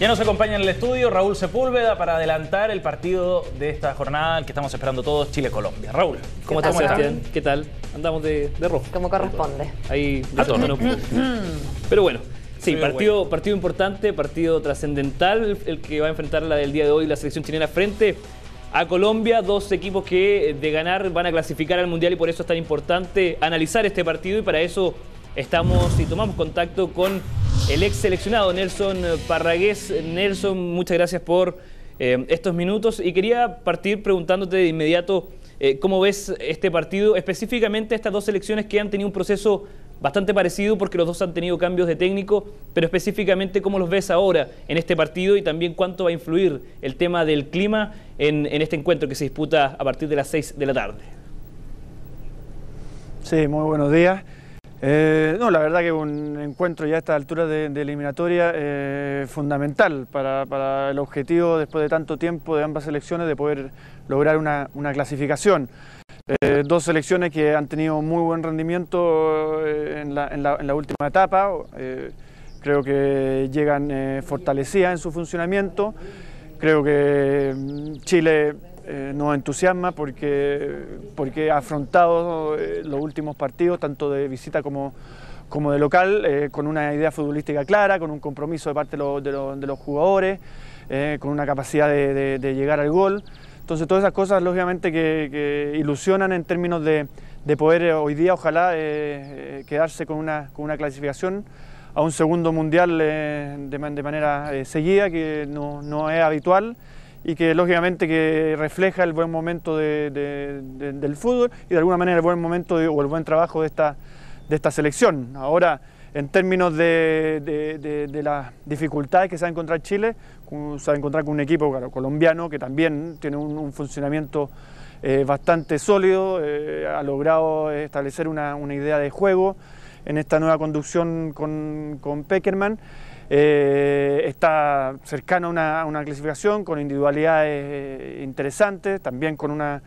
Ya nos acompaña en el estudio Raúl Sepúlveda para adelantar el partido de esta jornada que estamos esperando todos, Chile-Colombia. Raúl, ¿cómo estás? ¿Qué tal? Andamos de, rojo. Como corresponde. Ahí, ah, mm, mm. Pero bueno, sí, partido, partido importante, partido trascendental, el que va a enfrentar la del día de hoy la selección chilena frente a Colombia, dos equipos que eh, de ganar van a clasificar al Mundial y por eso es tan importante analizar este partido y para eso estamos y tomamos contacto con el ex seleccionado Nelson eh, Parragués. Nelson, muchas gracias por eh, estos minutos y quería partir preguntándote de inmediato cómo ves este partido, específicamente estas dos selecciones que han tenido un proceso bastante parecido porque los dos han tenido cambios de técnico, pero específicamente cómo los ves ahora en este partido y también cuánto va a influir el tema del clima en, en este encuentro que se disputa a partir de las 6 de la tarde. Sí, muy buenos días. Eh, no, la verdad que un encuentro ya a esta altura de, eliminatoria eh, fundamental para, para, el objetivo después de tanto tiempo de ambas elecciones de poder lograr una, una clasificación. Eh, dos selecciones que han tenido muy buen rendimiento eh, en la, última etapa. Eh, creo que llegan fortalecidas en su funcionamiento. Creo que mm, Chile nos entusiasma porque, ha afrontado los últimos partidos, tanto de visita como, de local, con una idea futbolística clara, con un compromiso de parte de, los jugadores, con una capacidad de llegar al gol. Entonces todas esas cosas lógicamente que, ilusionan en términos de, de, poder eh, hoy día ojalá eh, eh, quedarse con una, con una clasificación a un segundo mundial de, manera seguida, que no, es habitual y que lógicamente que refleja el buen momento del fútbol y de alguna manera el buen momento o el buen trabajo de esta, de esta selección. Ahora, en términos de, las dificultades que se va a encontrar Chile, se va a encontrar con un equipo colombiano que también tiene un, funcionamiento eh, bastante sólido, eh, ha logrado establecer una, idea de juego en esta nueva conducción con, Peckerman. Eh, está cercano a una, clasificación con individualidades interesantes, también con una,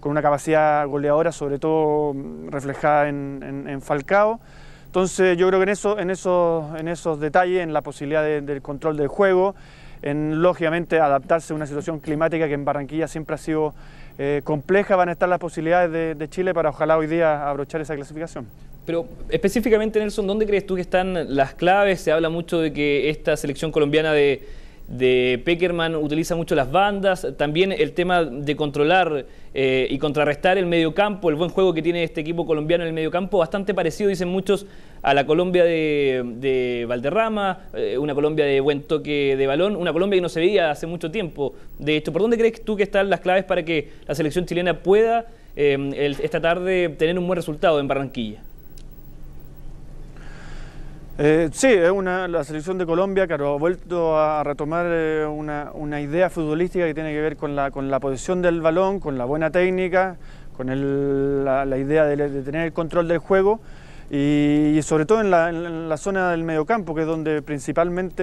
con una capacidad goleadora, sobre todo mm, reflejada en, Falcao. Entonces yo creo que en, eso, en, esos, en esos detalles, en la posibilidad del control del juego, en lógicamente adaptarse a una situación climática que en Barranquilla siempre ha sido eh, compleja, van a estar las posibilidades de, de Chile para ojalá hoy día abrochar esa clasificación. Pero específicamente, Nelson, ¿dónde crees tú que están las claves? Se habla mucho de que esta selección colombiana de de Peckerman utiliza mucho las bandas, también el tema de controlar eh, y contrarrestar el mediocampo, el buen juego que tiene este equipo colombiano en el mediocampo, bastante parecido, dicen muchos, a la Colombia de, Valderrama, eh, una Colombia de buen toque de balón, una Colombia que no se veía hace mucho tiempo. De hecho, ¿por dónde crees tú que están las claves para que la selección chilena pueda eh, esta tarde tener un buen resultado en Barranquilla? Eh, sí, es una, la selección de Colombia, que ha vuelto a retomar eh, una, idea futbolística que tiene que ver con la, con la posición del balón, con la buena técnica, con la, idea de, tener el control del juego y, sobre todo en la, zona del mediocampo, que es donde principalmente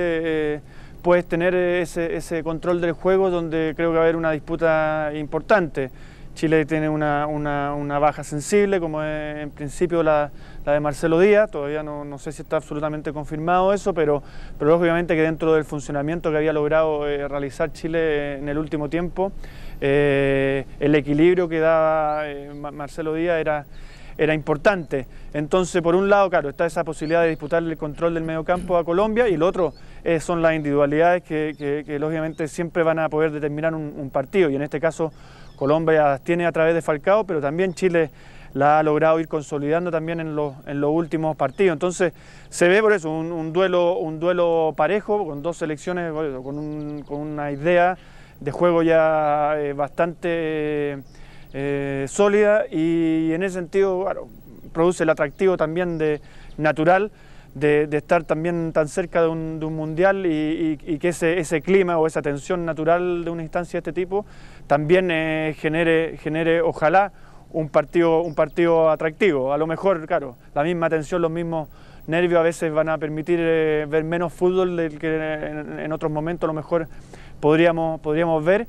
eh, puedes tener ese, ese control del juego, donde creo que va a haber una disputa importante. Chile tiene una, baja sensible, como en principio la, de Marcelo Díaz, todavía no, no, sé si está absolutamente confirmado eso, pero, pero obviamente que dentro del funcionamiento que había logrado eh, realizar Chile en el último tiempo, eh, el equilibrio que daba eh, Marcelo Díaz era, era importante. Entonces, por un lado, claro, está esa posibilidad de disputar el control del mediocampo a Colombia y el otro son las individualidades que, que, lógicamente siempre van a poder determinar un, un partido y en este caso Colombia tiene a través de Falcao, pero también Chile la ha logrado ir consolidando también en, los, últimos partidos. Entonces se ve por eso un, duelo, un duelo parejo, con dos selecciones, con, una idea de juego ya eh, bastante eh, sólida y, en ese sentido produce el atractivo también de natural de, estar también tan cerca de un, mundial y, que ese, ese, clima o esa tensión natural de una instancia de este tipo también eh, genere, genere, ojalá, un partido, un partido atractivo. A lo mejor, claro, la misma tensión, los mismos nervios a veces van a permitir eh, ver menos fútbol del que en, otros momentos a lo mejor podríamos, podríamos ver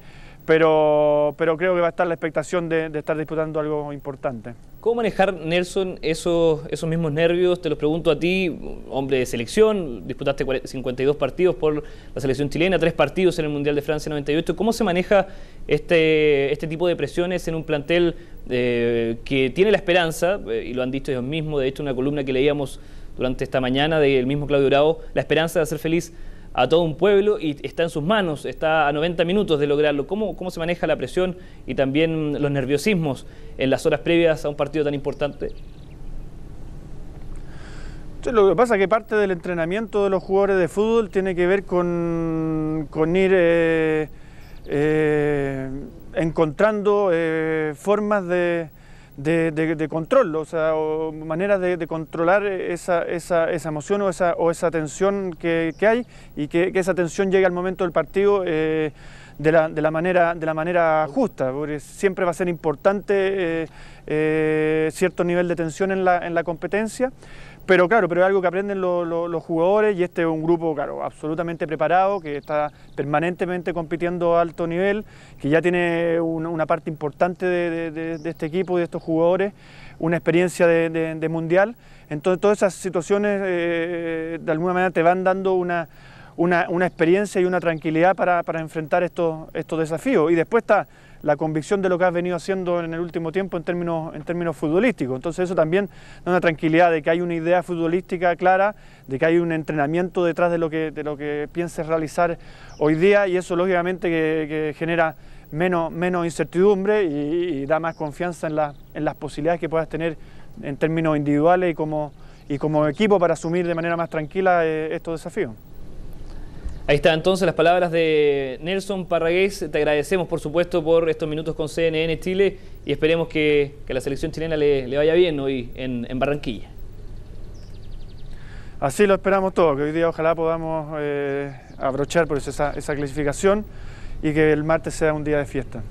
pero, pero creo que va a estar la expectación de, estar disputando algo importante. ¿Cómo manejar, Nelson, esos, mismos nervios? Te los pregunto a ti, hombre de selección, disputaste 52 partidos por la selección chilena, tres partidos en el Mundial de Francia 98. ¿Cómo se maneja este, este tipo de presiones en un plantel eh, que tiene la esperanza, eh, y lo han dicho ellos mismos, de hecho una columna que leíamos durante esta mañana del mismo Claudio Bravo, la esperanza de hacer feliz a todo un pueblo y está en sus manos, está a 90 minutos de lograrlo. ¿Cómo, cómo se maneja la presión y también los nerviosismos en las horas previas a un partido tan importante? Lo que pasa es que parte del entrenamiento de los jugadores de fútbol tiene que ver con, con ir eh, eh, encontrando eh, formas de, de, control, o sea, maneras de, controlar esa, esa, esa, emoción o esa, o esa tensión que, hay y que, esa tensión llegue al momento del partido. Eh, de la, de la, manera, de la manera justa, porque siempre va a ser importante eh, eh, cierto nivel de tensión en la, en la competencia. Pero claro, pero es algo que aprenden los jugadores y este es un grupo, claro, absolutamente preparado, que está permanentemente compitiendo a alto nivel, que ya tiene una, parte importante de, este equipo, de estos jugadores, una experiencia de, mundial. Entonces todas esas situaciones eh, de alguna manera te van dando una, experiencia y una tranquilidad para, para enfrentar estos, estos desafíos. Y después está la convicción de lo que has venido haciendo en el último tiempo en términos, en términos futbolísticos. Entonces eso también da una tranquilidad de que hay una idea futbolística clara, de que hay un entrenamiento detrás de lo que, de lo que pienses realizar hoy día y eso lógicamente que, genera menos, menos incertidumbre y, da más confianza en, en las posibilidades que puedas tener en términos individuales y como, y como equipo para asumir de manera más tranquila eh, estos desafíos. Ahí está, entonces las palabras de Nelson Parragués. Te agradecemos, por supuesto, por estos minutos con CNN Chile y esperemos que, que la selección chilena le, vaya bien hoy en, Barranquilla. Así lo esperamos todo. que hoy día ojalá podamos eh, abrochar por esa clasificación y que el martes sea un día de fiesta.